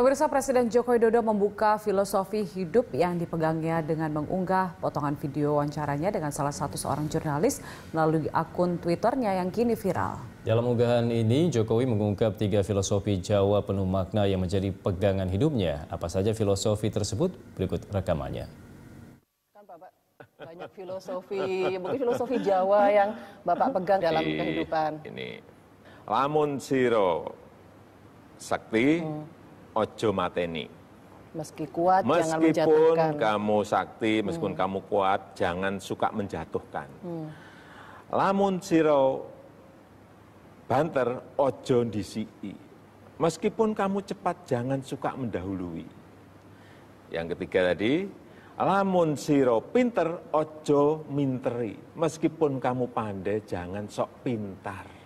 Pemirsa Presiden Joko Widodo membuka filosofi hidup yang dipegangnya dengan mengunggah potongan video wawancaranya dengan salah satu seorang jurnalis melalui akun Twitternya yang kini viral. Dalam unggahan ini, Jokowi mengungkap tiga filosofi Jawa penuh makna yang menjadi pegangan hidupnya. Apa saja filosofi tersebut? Berikut rekamannya. Kan banyak filosofi, mungkin filosofi Jawa yang Bapak pegang dalam kehidupan. Ini, lamun siro, sakti, hmm ojo mateni. Meski kuat, meskipun jangan menjatuhkan. kamu sakti, hmm. meskipun hmm. kamu kuat, jangan suka menjatuhkan. Hmm. Lamun siro banter, ojo disii. Meskipun kamu cepat, jangan suka mendahului. Yang ketiga tadi, lamun siro pinter, ojo minteri. Meskipun kamu pandai, jangan sok pintar.